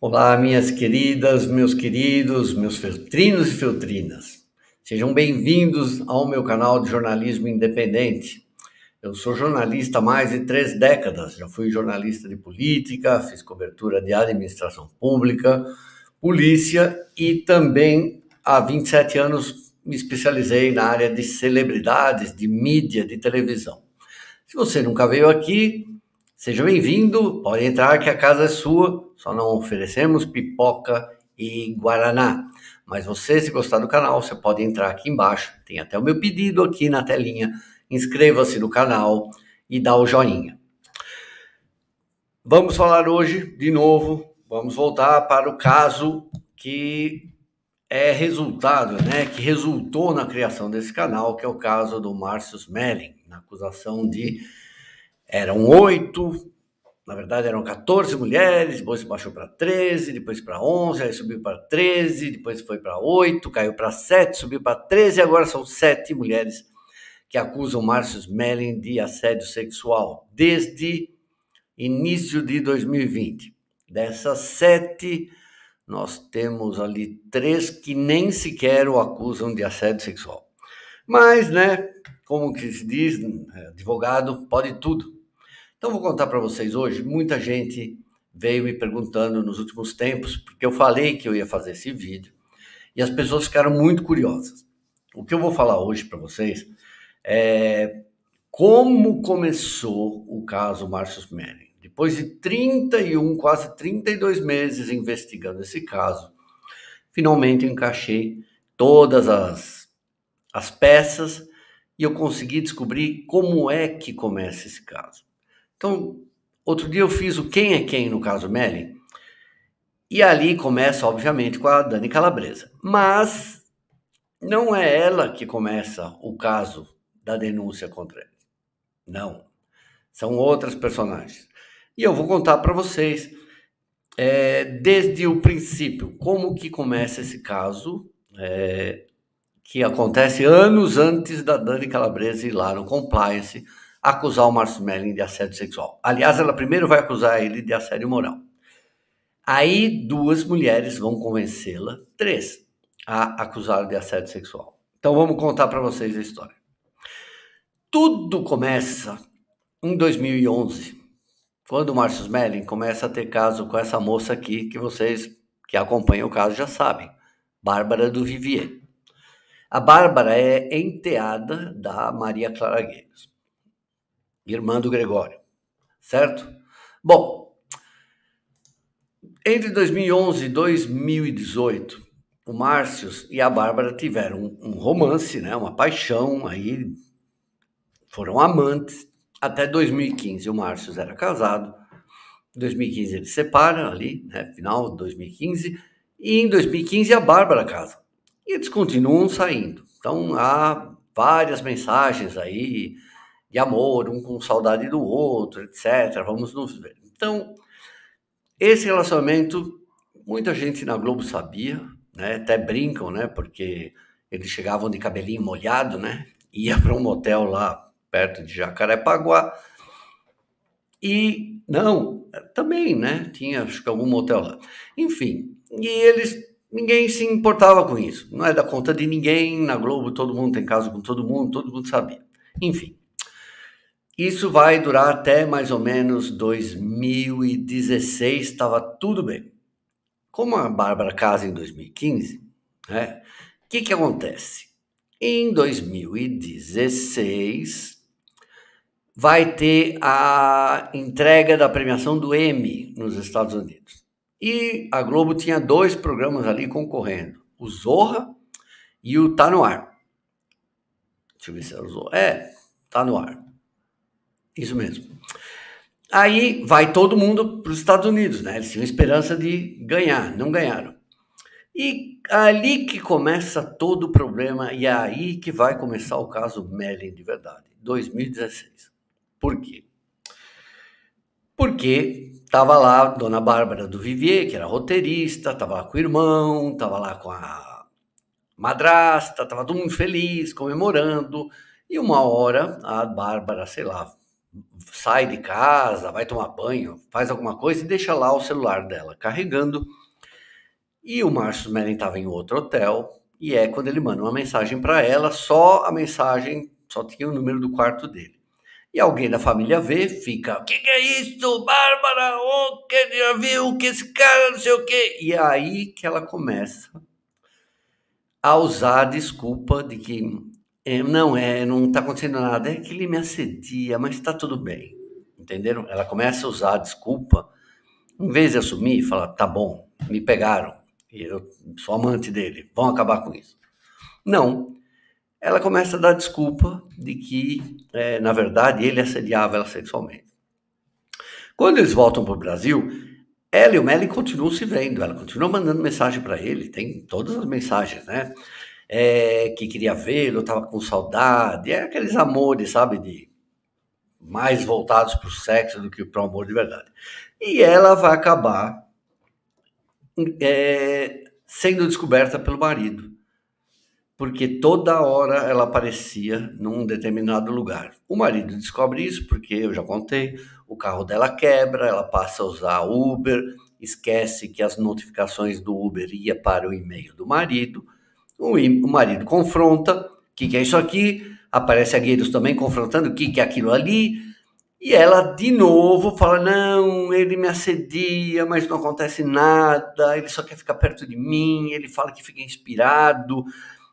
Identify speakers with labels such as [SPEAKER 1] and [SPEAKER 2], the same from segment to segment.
[SPEAKER 1] Olá, minhas queridas, meus queridos, meus feltrinos e feltrinas. Sejam bem-vindos ao meu canal de jornalismo independente. Eu sou jornalista há mais de três décadas. Já fui jornalista de política, fiz cobertura de administração pública, polícia e também há 27 anos me especializei na área de celebridades, de mídia, de televisão. Se você nunca veio aqui, seja bem-vindo, pode entrar que a casa é sua só não oferecemos pipoca e guaraná. Mas você, se gostar do canal, você pode entrar aqui embaixo, tem até o meu pedido aqui na telinha. Inscreva-se no canal e dá o joinha. Vamos falar hoje de novo, vamos voltar para o caso que é resultado, né, que resultou na criação desse canal, que é o caso do Márcio Smelling, na acusação de eram oito na verdade, eram 14 mulheres, depois baixou para 13, depois para 11, aí subiu para 13, depois foi para 8, caiu para 7, subiu para 13, agora são 7 mulheres que acusam Márcio Smelling de assédio sexual desde início de 2020. Dessas 7, nós temos ali 3 que nem sequer o acusam de assédio sexual. Mas, né, como que se diz, advogado pode tudo. Então, vou contar para vocês hoje. Muita gente veio me perguntando nos últimos tempos, porque eu falei que eu ia fazer esse vídeo, e as pessoas ficaram muito curiosas. O que eu vou falar hoje para vocês é como começou o caso Marcius Manning. Depois de 31, quase 32 meses investigando esse caso, finalmente eu encaixei todas as, as peças e eu consegui descobrir como é que começa esse caso. Então, outro dia eu fiz o Quem é Quem no caso Melly, e ali começa, obviamente, com a Dani Calabresa. Mas não é ela que começa o caso da denúncia contra ele. Não. São outras personagens. E eu vou contar para vocês, é, desde o princípio, como que começa esse caso, é, que acontece anos antes da Dani Calabresa ir lá no Compliance acusar o Márcio Melling de assédio sexual. Aliás, ela primeiro vai acusar ele de assédio moral. Aí duas mulheres vão convencê-la, três, a acusá-lo de assédio sexual. Então vamos contar para vocês a história. Tudo começa em 2011, quando o Márcio Smelling começa a ter caso com essa moça aqui, que vocês que acompanham o caso já sabem, Bárbara do Vivier. A Bárbara é enteada da Maria Clara Guedes irmã do Gregório, certo? Bom, entre 2011 e 2018, o Márcio e a Bárbara tiveram um romance, né, uma paixão, aí foram amantes até 2015. O Márcio era casado. Em 2015 eles separam ali, né, final de 2015, e em 2015 a Bárbara casa. E eles continuam saindo. Então há várias mensagens aí, de amor, um com saudade do outro, etc. Vamos nos ver. Então, esse relacionamento, muita gente na Globo sabia, né? até brincam, né? Porque eles chegavam de cabelinho molhado, né? Ia para um motel lá perto de Jacarepaguá. E não, também, né? Tinha acho que algum motel lá. Enfim, e eles ninguém se importava com isso. Não é da conta de ninguém, na Globo todo mundo tem caso com todo mundo, todo mundo sabia. Enfim. Isso vai durar até mais ou menos 2016, estava tudo bem. Como a Bárbara casa em 2015, o né, que, que acontece? Em 2016, vai ter a entrega da premiação do Emmy nos Estados Unidos. E a Globo tinha dois programas ali concorrendo: o Zorra e o Tá no Ar. Deixa eu ver se era é o Zorra. É, Tá no Ar. Isso mesmo. Aí vai todo mundo para os Estados Unidos, né? Eles tinham esperança de ganhar, não ganharam. E ali que começa todo o problema e é aí que vai começar o caso Mellin de verdade, 2016. Por quê? Porque estava lá a Dona Bárbara do Vivier, que era roteirista, estava lá com o irmão, estava lá com a madrasta, estava todo mundo feliz, comemorando. E uma hora a Bárbara, sei lá, sai de casa, vai tomar banho, faz alguma coisa e deixa lá o celular dela carregando. E o Márcio Mellen estava em outro hotel e é quando ele manda uma mensagem para ela, só a mensagem, só tinha o número do quarto dele. E alguém da família vê, fica, o que, que, é isso, Bárbara? Oh, que já viu que esse cara, não sei o quê. E é aí que ela começa a usar a desculpa de que é, não é, não está acontecendo nada, é que ele me assedia, mas está tudo bem, entenderam? Ela começa a usar a desculpa, em vez de assumir e falar, tá bom, me pegaram, e eu sou amante dele, vão acabar com isso. Não, ela começa a dar desculpa de que, é, na verdade, ele assediava ela sexualmente. Quando eles voltam para o Brasil, ela e o Melly continuam se vendo, ela continua mandando mensagem para ele, tem todas as mensagens, né? é, que queria vê-lo, estava com saudade, é aqueles amores, sabe, de mais voltados para o sexo do que para o amor de verdade. E ela vai acabar é, sendo descoberta pelo marido, porque toda hora ela aparecia num determinado lugar. O marido descobre isso porque eu já contei, o carro dela quebra, ela passa a usar Uber, esquece que as notificações do Uber ia para o e-mail do marido o marido confronta, o que, que é isso aqui? Aparece a Guedos também confrontando, o que, que é aquilo ali? E ela de novo fala: não, ele me assedia, mas não acontece nada, ele só quer ficar perto de mim, ele fala que fica inspirado,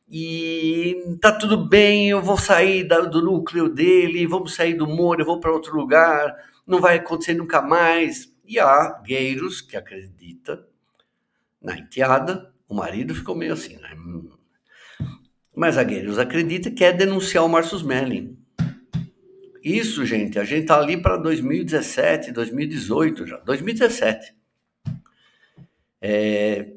[SPEAKER 1] e tá tudo bem, eu vou sair do núcleo dele, vamos sair do Moro, eu vou para outro lugar, não vai acontecer nunca mais. E há Gueiros que acredita na enteada, o marido ficou meio assim, né? Mas Guerreiros acredita que é denunciar o Marcos Mellin. Isso, gente, a gente tá ali para 2017, 2018 já, 2017. É,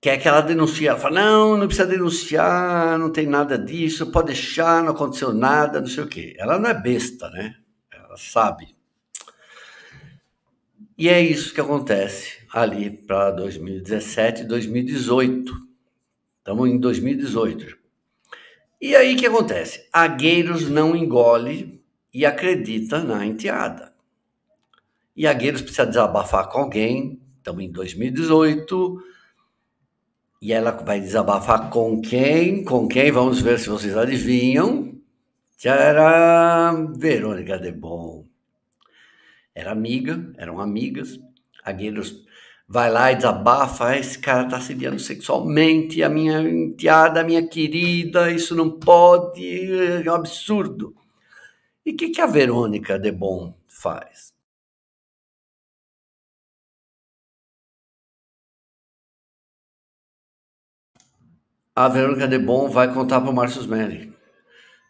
[SPEAKER 1] quer que é ela denuncie, ela fala, não, não precisa denunciar, não tem nada disso, pode deixar, não aconteceu nada, não sei o quê. Ela não é besta, né? Ela sabe. E é isso que acontece ali para 2017, 2018. Estamos em 2018 já. E aí o que acontece? Agueiros não engole e acredita na enteada. E Agueiros precisa desabafar com alguém. Estamos em 2018. E ela vai desabafar com quem? Com quem? Vamos ver se vocês adivinham. Tcharam! Verônica de bom. Era amiga, eram amigas. Agueiros vai lá e desabafa, ah, esse cara tá assediando sexualmente a minha enteada, a minha querida, isso não pode, é um absurdo. E o que, que a Verônica Debon faz? A Verônica Debon vai contar para o Márcio Smelly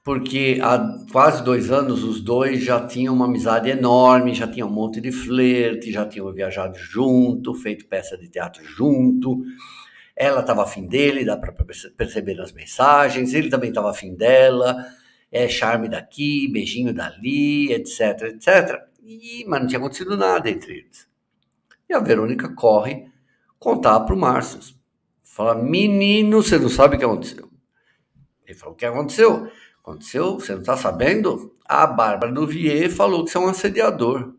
[SPEAKER 1] porque há quase dois anos os dois já tinham uma amizade enorme, já tinham um monte de flerte, já tinham viajado junto, feito peça de teatro junto. Ela estava afim dele, dá para perceber nas mensagens, ele também estava afim dela, é charme daqui, beijinho dali, etc, etc. E, mas não tinha acontecido nada entre eles. E a Verônica corre contar para o Márcio. Fala, menino, você não sabe o que aconteceu. Ele falou, o que aconteceu? Aconteceu? Você não está sabendo? A Bárbara do Vier falou que você é um assediador.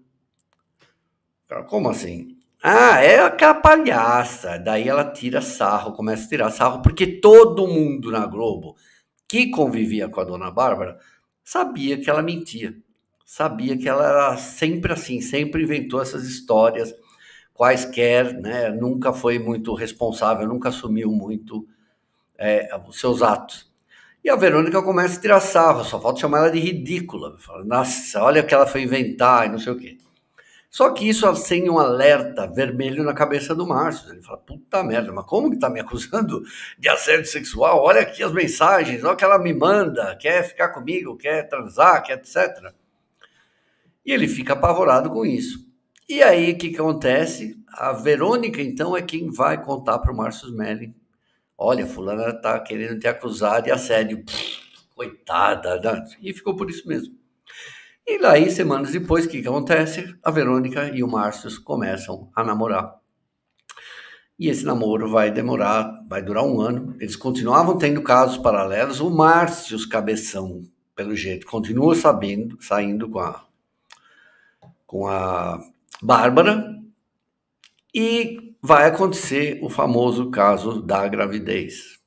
[SPEAKER 1] Como assim? Ah, é aquela palhaça. Daí ela tira sarro, começa a tirar sarro, porque todo mundo na Globo que convivia com a dona Bárbara sabia que ela mentia. Sabia que ela era sempre assim, sempre inventou essas histórias quaisquer, né? Nunca foi muito responsável, nunca assumiu muito é, os seus atos. E a Verônica começa a tirar sarro, só falta chamar ela de ridícula. Fala, Nossa, olha o que ela foi inventar e não sei o quê. Só que isso acende um alerta vermelho na cabeça do Márcio. Ele fala, puta merda, mas como que tá me acusando de assédio sexual? Olha aqui as mensagens, olha o que ela me manda, quer ficar comigo, quer transar, quer etc. E ele fica apavorado com isso. E aí, o que acontece? A Verônica, então, é quem vai contar para o Márcio Smelling Olha, fulana está querendo te acusar de assédio. Pff, coitada. Né? E ficou por isso mesmo. E daí, semanas depois, o que, que acontece? A Verônica e o Márcio começam a namorar. E esse namoro vai demorar, vai durar um ano. Eles continuavam tendo casos paralelos. O Márcio Cabeção, pelo jeito, continua sabendo, saindo com a, com a Bárbara. E vai acontecer o famoso caso da gravidez.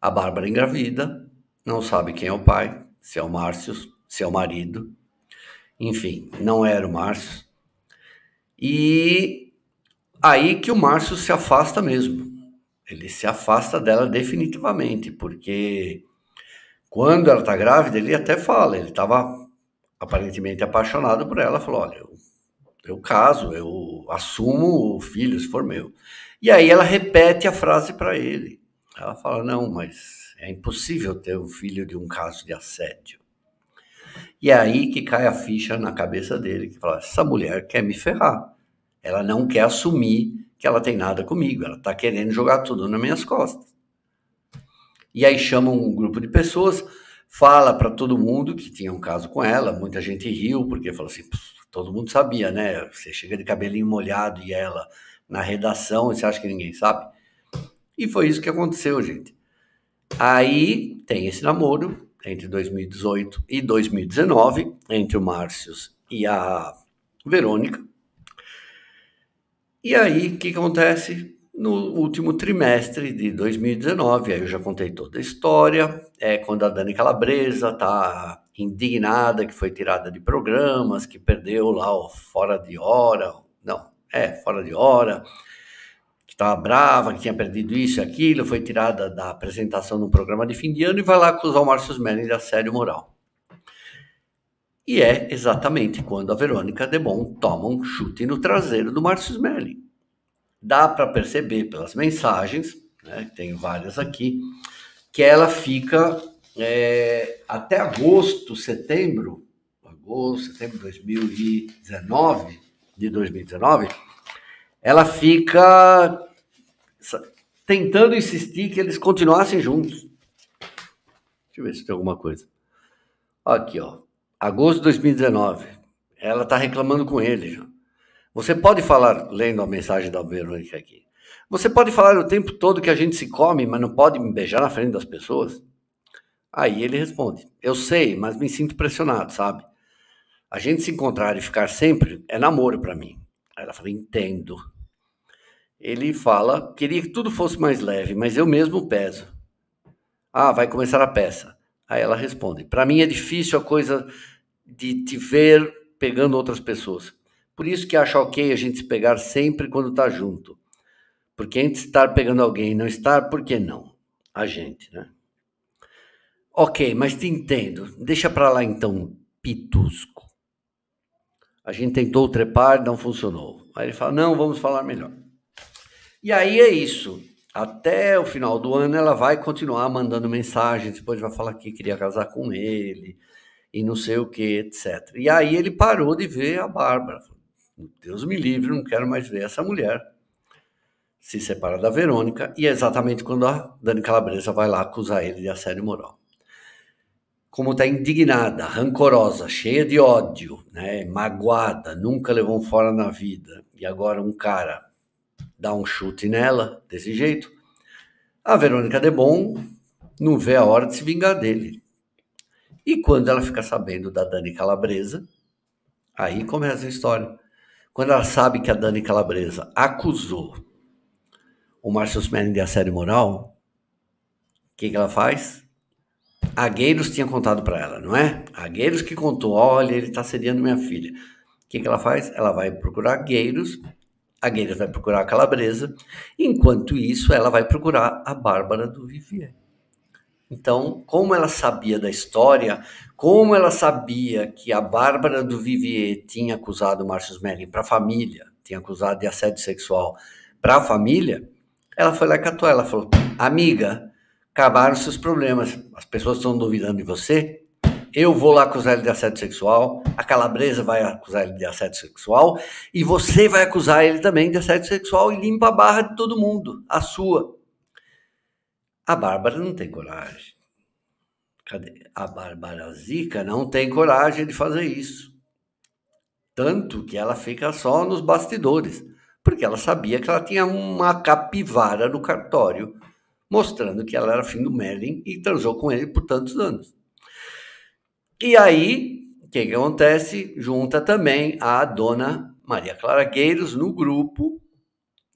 [SPEAKER 1] A Bárbara engravida, não sabe quem é o pai, se é o Márcio, se é o marido. Enfim, não era o Márcio. E aí que o Márcio se afasta mesmo. Ele se afasta dela definitivamente, porque quando ela está grávida, ele até fala, ele estava aparentemente apaixonado por ela, falou: olha, eu caso, eu assumo o filho, se for meu. E aí ela repete a frase para ele. Ela fala: Não, mas é impossível ter um filho de um caso de assédio. E é aí que cai a ficha na cabeça dele, que fala: Essa mulher quer me ferrar. Ela não quer assumir que ela tem nada comigo, ela está querendo jogar tudo nas minhas costas. E aí chama um grupo de pessoas, fala para todo mundo que tinha um caso com ela, muita gente riu, porque falou assim: todo mundo sabia, né? Você chega de cabelinho molhado e ela na redação, você acha que ninguém sabe? E foi isso que aconteceu, gente. Aí tem esse namoro entre 2018 e 2019, entre o Márcio e a Verônica. E aí, o que acontece? No último trimestre de 2019, aí eu já contei toda a história, é quando a Dani Calabresa tá indignada que foi tirada de programas, que perdeu lá o Fora de Hora, não, é, Fora de Hora, que estava brava, que tinha perdido isso e aquilo, foi tirada da apresentação de um programa de fim de ano e vai lá acusar o Márcio Smelling de assédio moral. E é exatamente quando a Verônica Debon toma um chute no traseiro do Márcio Smelling. Dá para perceber pelas mensagens, né, tem várias aqui, que ela fica é, até agosto, setembro, agosto, setembro de 2019, de 2019, ela fica tentando insistir que eles continuassem juntos. Deixa eu ver se tem alguma coisa. Aqui, ó. Agosto de 2019. Ela está reclamando com ele já. Você pode falar, lendo a mensagem da Verônica aqui. Você pode falar o tempo todo que a gente se come, mas não pode me beijar na frente das pessoas? Aí ele responde: Eu sei, mas me sinto pressionado, sabe? A gente se encontrar e ficar sempre é namoro para mim. Aí ela fala: Entendo. Ele fala: Queria que tudo fosse mais leve, mas eu mesmo peso. Ah, vai começar a peça. Aí ela responde: Para mim é difícil a coisa de te ver pegando outras pessoas. Por isso que acho ok a gente se pegar sempre quando tá junto. Porque antes de estar pegando alguém e não estar, por que não? A gente, né? Ok, mas te entendo. Deixa para lá então, pitusco. A gente tentou trepar, não funcionou. Aí ele fala: não, vamos falar melhor. E aí é isso. Até o final do ano ela vai continuar mandando mensagens, depois vai falar que queria casar com ele e não sei o que, etc. E aí ele parou de ver a Bárbara. Deus me livre, não quero mais ver essa mulher. Se separa da Verônica e é exatamente quando a Dani Calabresa vai lá acusar ele de assédio moral como está indignada, rancorosa, cheia de ódio, né, magoada, nunca levou um fora na vida, e agora um cara dá um chute nela desse jeito, a Verônica Debon não vê a hora de se vingar dele. E quando ela fica sabendo da Dani Calabresa, aí começa a história. Quando ela sabe que a Dani Calabresa acusou o Márcio Smelling de assédio moral, o que, que ela faz? Gueiros tinha contado para ela, não é? Gueiros que contou, olha, ele está sediando minha filha. O que, que ela faz? Ela vai procurar a Gueiros vai procurar a Calabresa, enquanto isso ela vai procurar a Bárbara do Vivier. Então, como ela sabia da história, como ela sabia que a Bárbara do Vivier tinha acusado o Márcio Smelling para a família, tinha acusado de assédio sexual para a família, ela foi lá e catou ela, falou, amiga, acabaram seus problemas. As pessoas estão duvidando de você. Eu vou lá acusar ele de assédio sexual, a calabresa vai acusar ele de assédio sexual e você vai acusar ele também de assédio sexual e limpa a barra de todo mundo, a sua. A Bárbara não tem coragem. Cadê? A Bárbara Zica não tem coragem de fazer isso. Tanto que ela fica só nos bastidores, porque ela sabia que ela tinha uma capivara no cartório mostrando que ela era filha do Merlin e transou com ele por tantos anos. E aí, o que, que acontece? Junta também a dona Maria Clara Gueiros no grupo,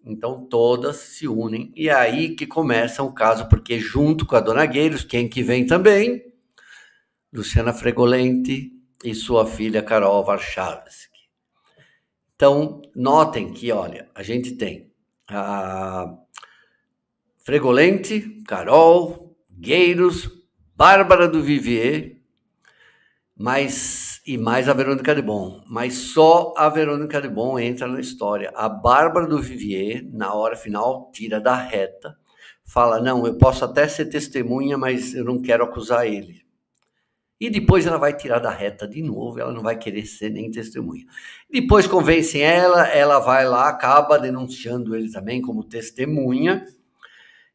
[SPEAKER 1] então todas se unem e é aí que começa o caso, porque junto com a dona Gueiros, quem que vem também? Luciana Fregolente e sua filha Carol Varchavsky. Então, notem que, olha, a gente tem a Fregolente, Carol, Gueiros, Bárbara do Vivier, mas e mais a Verônica de Bon, mas só a Verônica de Bon entra na história. A Bárbara do Vivier, na hora final, tira da reta, fala: "Não, eu posso até ser testemunha, mas eu não quero acusar ele". E depois ela vai tirar da reta de novo, ela não vai querer ser nem testemunha. Depois convencem ela, ela vai lá, acaba denunciando ele também como testemunha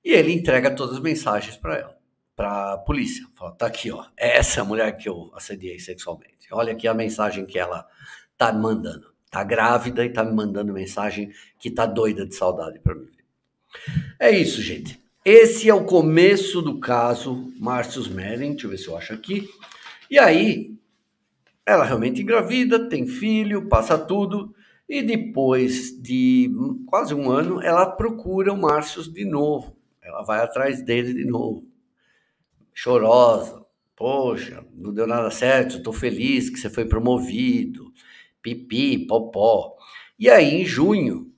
[SPEAKER 1] e ele entrega todas as mensagens para ela, para a polícia. Fala, tá aqui, ó. É essa mulher que eu assediei sexualmente. Olha aqui a mensagem que ela tá me mandando. Tá grávida e tá me mandando mensagem que tá doida de saudade para mim. É isso, gente. Esse é o começo do caso Márcios Meren. Deixa eu ver se eu acho aqui. E aí, ela realmente engravida, tem filho, passa tudo. E depois de quase um ano, ela procura o Márcios de novo ela vai atrás dele de novo, chorosa. Poxa, não deu nada certo, estou feliz que você foi promovido, pipi, popó. E aí, em junho,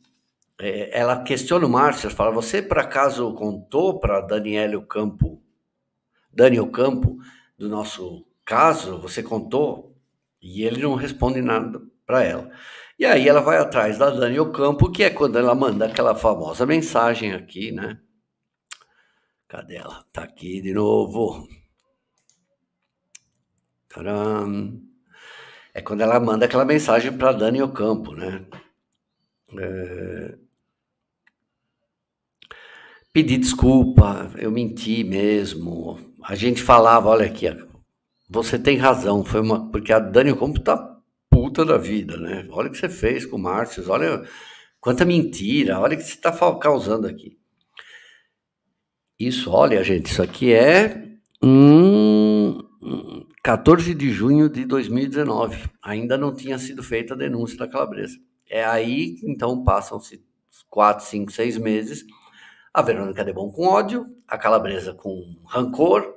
[SPEAKER 1] é, ela questiona o Márcio, fala, você por acaso contou para Daniel Campo, Daniel Campo, do nosso caso, você contou? E ele não responde nada para ela. E aí ela vai atrás da Daniel Campo, que é quando ela manda aquela famosa mensagem aqui, né? Cadê ela? Tá aqui de novo. Tcharam. É quando ela manda aquela mensagem para Dani Ocampo, né? É... Pedi desculpa, eu menti mesmo. A gente falava, olha aqui, você tem razão, foi uma. Porque a Dani Ocampo tá puta da vida, né? Olha o que você fez com o Márcio, olha quanta mentira, olha o que você tá causando aqui. Isso, olha, gente, isso aqui é um 14 de junho de 2019. Ainda não tinha sido feita a denúncia da calabresa. É aí, então, passam-se quatro, cinco, seis meses. A Verônica de Bom com ódio, a Calabresa com rancor,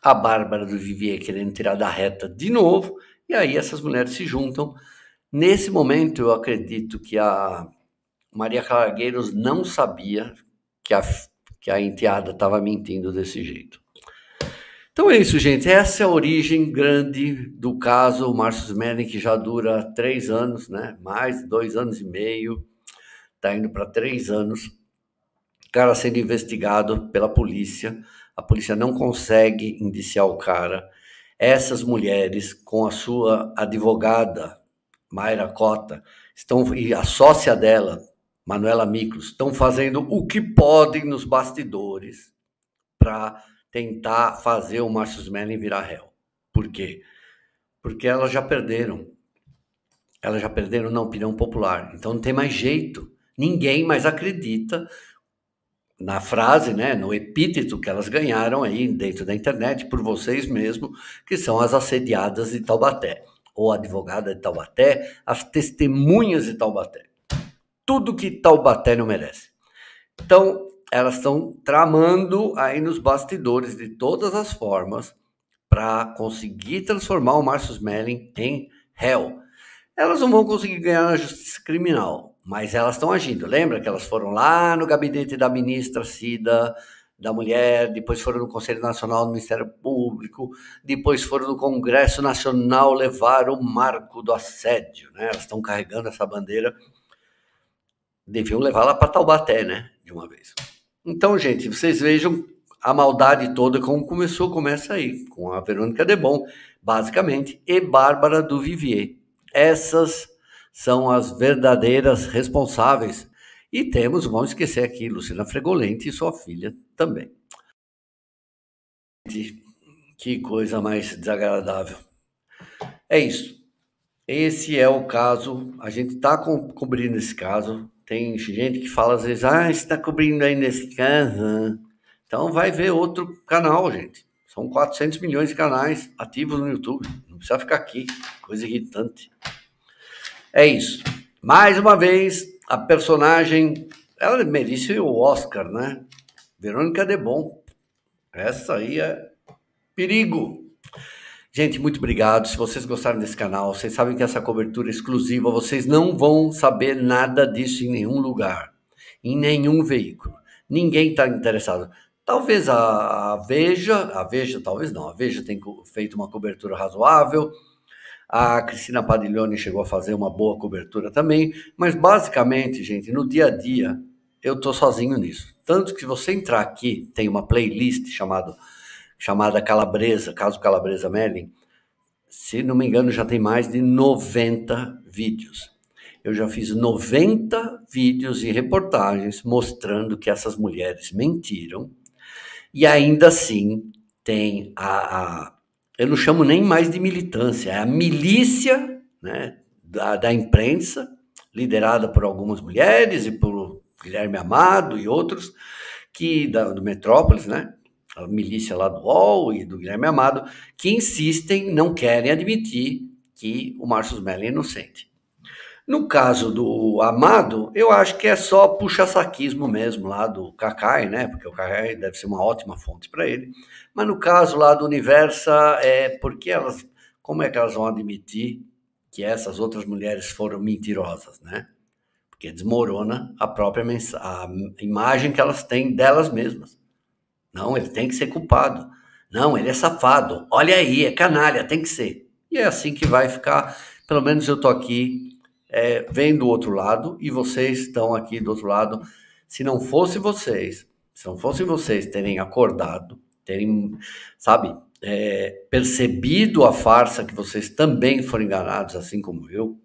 [SPEAKER 1] a Bárbara do Vivier querendo tirar da reta de novo, e aí essas mulheres se juntam. Nesse momento, eu acredito que a Maria Clara não sabia que a que a enteada estava mentindo desse jeito. Então é isso, gente. Essa é a origem grande do caso o Marcos Merlin, que já dura três anos, né? Mais dois anos e meio, tá indo para três anos. O cara sendo investigado pela polícia. A polícia não consegue indiciar o cara. Essas mulheres, com a sua advogada, Mayra Cota, estão, e a sócia dela, Manuela Miklos, estão fazendo o que podem nos bastidores para tentar fazer o Márcio Smelling virar réu. Por quê? Porque elas já perderam. Elas já perderam na opinião popular. Então não tem mais jeito. Ninguém mais acredita na frase, né, no epíteto que elas ganharam aí dentro da internet por vocês mesmos, que são as assediadas de Taubaté, ou advogada de Taubaté, as testemunhas de Taubaté tudo que Taubaté não merece. Então, elas estão tramando aí nos bastidores de todas as formas para conseguir transformar o Márcio Smelling em réu. Elas não vão conseguir ganhar na justiça criminal, mas elas estão agindo. Lembra que elas foram lá no gabinete da ministra Cida, da mulher, depois foram no Conselho Nacional do Ministério Público, depois foram no Congresso Nacional levar o marco do assédio, né? Elas estão carregando essa bandeira deviam levar lá para Taubaté, né? De uma vez. Então, gente, vocês vejam a maldade toda como começou, começa aí, com a Verônica Debon, basicamente, e Bárbara do Vivier. Essas são as verdadeiras responsáveis. E temos, vamos esquecer aqui, Lucina Fregolente e sua filha também. Que coisa mais desagradável. É isso. Esse é o caso, a gente está co cobrindo esse caso, tem gente que fala às vezes, ah, está cobrindo aí nesse caso. Então vai ver outro canal, gente. São 400 milhões de canais ativos no YouTube. Não precisa ficar aqui. Coisa irritante. É isso. Mais uma vez, a personagem. Ela merece o Oscar, né? Verônica de Bom. Essa aí é perigo. Gente, muito obrigado. Se vocês gostaram desse canal, vocês sabem que essa cobertura é exclusiva, vocês não vão saber nada disso em nenhum lugar, em nenhum veículo. Ninguém está interessado. Talvez a, Veja, a Veja talvez não, a Veja tem feito uma cobertura razoável, a Cristina Padiglione chegou a fazer uma boa cobertura também, mas basicamente, gente, no dia a dia eu tô sozinho nisso. Tanto que se você entrar aqui, tem uma playlist chamada chamada Calabresa, caso Calabresa Merlin, se não me engano, já tem mais de 90 vídeos. Eu já fiz 90 vídeos e reportagens mostrando que essas mulheres mentiram e ainda assim tem a, a eu não chamo nem mais de militância, é a milícia né, da, da imprensa, liderada por algumas mulheres e por Guilherme Amado e outros, que da, do Metrópolis, né, a milícia lá do UOL e do Guilherme Amado, que insistem, não querem admitir que o Márcio Mello é inocente. No caso do Amado, eu acho que é só puxa-saquismo mesmo lá do Kakai, né? Porque o Kakai deve ser uma ótima fonte para ele. Mas no caso lá do Universa, é porque elas, como é que elas vão admitir que essas outras mulheres foram mentirosas, né? Porque desmorona a própria a imagem que elas têm delas mesmas. Não, ele tem que ser culpado. Não, ele é safado. Olha aí, é canalha, tem que ser. E é assim que vai ficar. Pelo menos eu tô aqui é, vendo o outro lado e vocês estão aqui do outro lado. Se não fosse vocês, se não fossem vocês terem acordado, terem, sabe, é, percebido a farsa que vocês também foram enganados, assim como eu,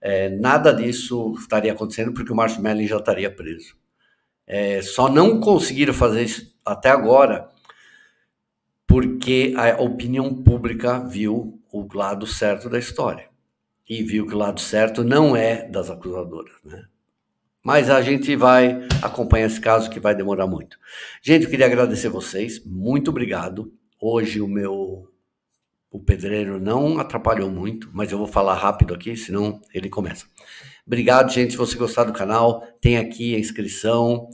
[SPEAKER 1] é, nada disso estaria acontecendo porque o Marshmallow já estaria preso. É, só não conseguiram fazer isso até agora, porque a opinião pública viu o lado certo da história e viu que o lado certo não é das acusadoras, né? Mas a gente vai acompanhar esse caso que vai demorar muito. Gente, eu queria agradecer vocês, muito obrigado. Hoje o meu o pedreiro não atrapalhou muito, mas eu vou falar rápido aqui, senão ele começa. Obrigado, gente. Se você gostar do canal, tem aqui a inscrição,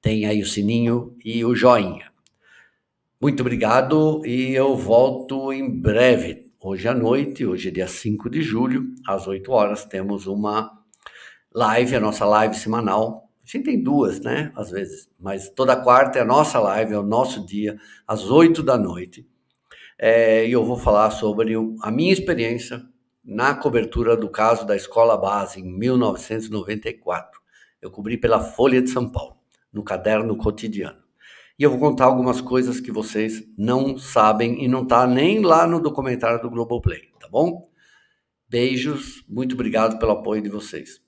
[SPEAKER 1] tem aí o sininho e o joinha. Muito obrigado e eu volto em breve. Hoje à noite, hoje é dia 5 de julho, às 8 horas, temos uma live, a nossa live semanal. A gente tem duas, né? Às vezes, mas toda quarta é a nossa live, é o nosso dia, às 8 da noite. É, e eu vou falar sobre a minha experiência na cobertura do caso da escola base em 1994. Eu cobri pela Folha de São Paulo no caderno cotidiano. E eu vou contar algumas coisas que vocês não sabem e não tá nem lá no documentário do Globoplay, tá bom? Beijos, muito obrigado pelo apoio de vocês.